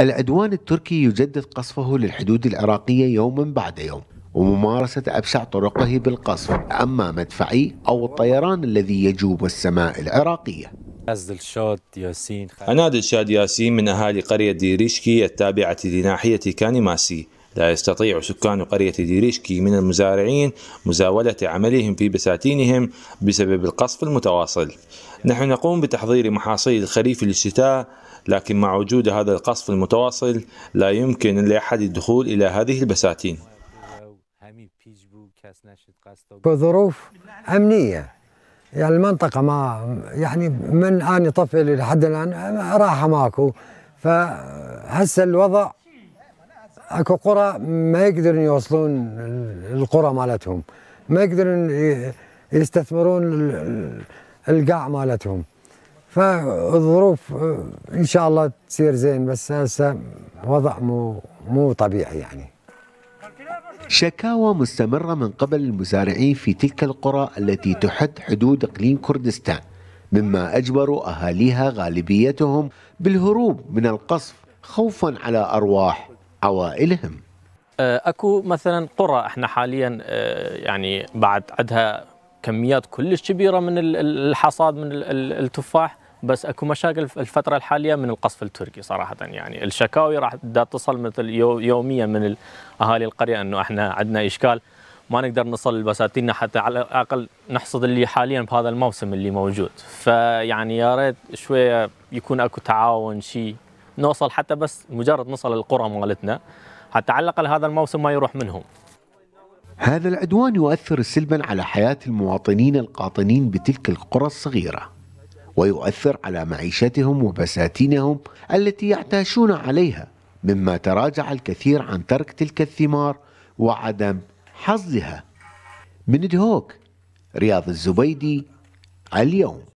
العدوان التركي يجدد قصفه للحدود العراقية يوما بعد يوم وممارسة أبشع طرقه بالقصف أما مدفعي أو الطيران الذي يجوب السماء العراقية أنا دلشاد ياسين من أهالي قرية ديريشكي التابعة لناحية كانيماسي لا يستطيع سكان قرية ديريشكي من المزارعين مزاولة عملهم في بساتينهم بسبب القصف المتواصل نحن نقوم بتحضير محاصيل الخريف للشتاء لكن مع وجود هذا القصف المتواصل لا يمكن لأحد الدخول إلى هذه البساتين بظروف أمنية يعني المنطقة ما يعني من أني طفل لحد الآن راحة ماكو فهسه الوضع اكو قرى ما يقدرون يوصلون القرى مالتهم ما يقدرون يستثمرون القاع مالتهم فالظروف آه، ان شاء الله تصير زين بس هسه وضع مو مو طبيعي يعني شكاوى مستمرة من قبل المزارعين في تلك القرى التي تحد حدود اقليم كردستان مما اجبروا اهاليها غالبيتهم بالهروب من القصف خوفا على ارواح عوائلهم أه، اكو مثلا قرى احنا حاليا أه، يعني بعد عندها كميات كلش كبيره من الحصاد من التفاح بس اكو مشاكل في الفتره الحاليه من القصف التركي صراحه يعني الشكاوي راح تصل مثل يوميا من اهالي القريه انه احنا عندنا اشكال ما نقدر نصل لبساتيننا حتى على الاقل نحصد اللي حاليا بهذا الموسم اللي موجود فيعني يا ريت شويه يكون اكو تعاون شيء نوصل حتى بس مجرد نوصل القرى مالتنا حتى على الاقل هذا الموسم ما يروح منهم هذا العدوان يؤثر سلبا على حياه المواطنين القاطنين بتلك القرى الصغيره ويؤثر على معيشتهم وبساتينهم التي يعتاشون عليها مما تراجع الكثير عن ترك تلك الثمار وعدم حظها من دهوك رياض الزبيدي اليوم